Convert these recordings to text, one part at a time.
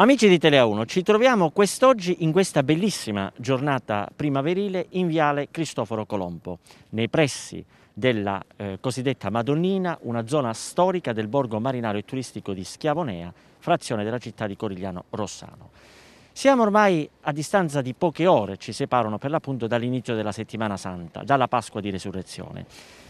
Amici di Telea 1, ci troviamo quest'oggi in questa bellissima giornata primaverile in Viale Cristoforo Colombo, nei pressi della eh, cosiddetta Madonnina, una zona storica del borgo marinario e turistico di Schiavonea, frazione della città di Corigliano Rossano. Siamo ormai a distanza di poche ore, ci separano per l'appunto dall'inizio della settimana santa, dalla Pasqua di Resurrezione.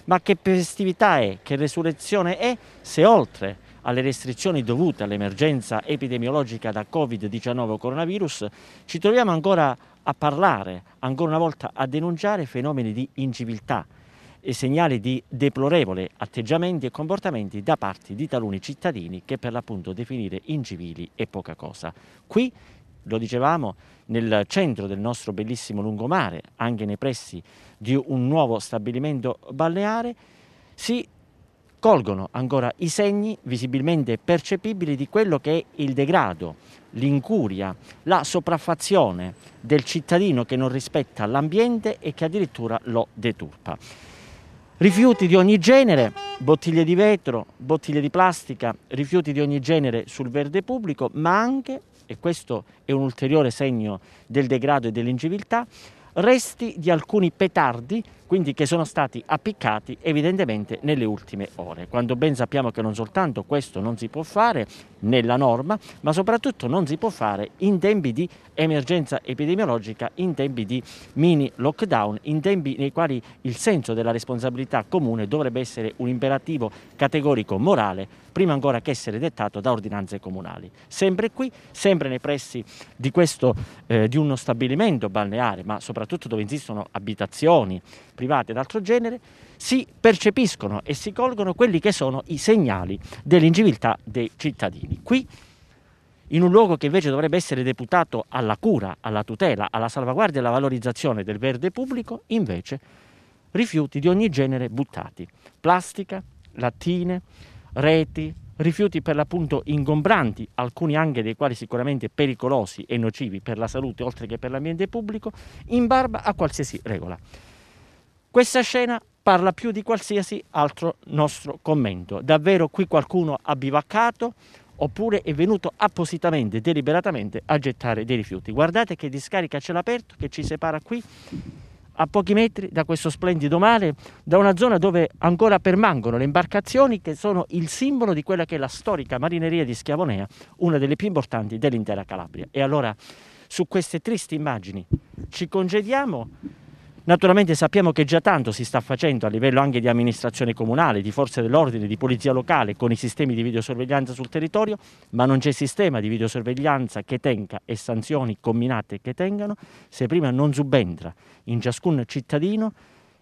Ma che festività è, che Resurrezione è, se oltre alle restrizioni dovute all'emergenza epidemiologica da Covid-19 coronavirus, ci troviamo ancora a parlare, ancora una volta a denunciare fenomeni di inciviltà e segnali di deplorevole atteggiamenti e comportamenti da parte di taluni cittadini che per l'appunto definire incivili è poca cosa. Qui lo dicevamo, nel centro del nostro bellissimo lungomare, anche nei pressi di un nuovo stabilimento balneare, si colgono ancora i segni visibilmente percepibili di quello che è il degrado, l'incuria, la sopraffazione del cittadino che non rispetta l'ambiente e che addirittura lo deturpa. Rifiuti di ogni genere, bottiglie di vetro, bottiglie di plastica, rifiuti di ogni genere sul verde pubblico, ma anche, e questo è un ulteriore segno del degrado e dell'inciviltà, resti di alcuni petardi quindi che sono stati appiccati evidentemente nelle ultime ore, quando ben sappiamo che non soltanto questo non si può fare nella norma, ma soprattutto non si può fare in tempi di emergenza epidemiologica, in tempi di mini lockdown, in tempi nei quali il senso della responsabilità comune dovrebbe essere un imperativo categorico morale, prima ancora che essere dettato da ordinanze comunali. Sempre qui, sempre nei pressi di, questo, eh, di uno stabilimento balneare, ma soprattutto dove insistono abitazioni, private d'altro genere, si percepiscono e si colgono quelli che sono i segnali dell'inciviltà dei cittadini. Qui, in un luogo che invece dovrebbe essere deputato alla cura, alla tutela, alla salvaguardia e alla valorizzazione del verde pubblico, invece rifiuti di ogni genere buttati, plastica, lattine, reti, rifiuti per l'appunto ingombranti, alcuni anche dei quali sicuramente pericolosi e nocivi per la salute oltre che per l'ambiente pubblico, in barba a qualsiasi regola. Questa scena parla più di qualsiasi altro nostro commento. Davvero qui qualcuno ha bivaccato oppure è venuto appositamente, deliberatamente a gettare dei rifiuti. Guardate che discarica a cielo aperto che ci separa qui a pochi metri da questo splendido mare, da una zona dove ancora permangono le imbarcazioni che sono il simbolo di quella che è la storica marineria di Schiavonea, una delle più importanti dell'intera Calabria. E allora su queste tristi immagini ci congediamo Naturalmente sappiamo che già tanto si sta facendo a livello anche di amministrazione comunale, di forze dell'ordine, di polizia locale con i sistemi di videosorveglianza sul territorio, ma non c'è sistema di videosorveglianza che tenga e sanzioni combinate che tengano se prima non subentra in ciascun cittadino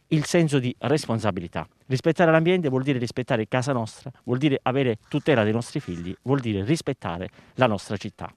il senso di responsabilità. Rispettare l'ambiente vuol dire rispettare casa nostra, vuol dire avere tutela dei nostri figli, vuol dire rispettare la nostra città.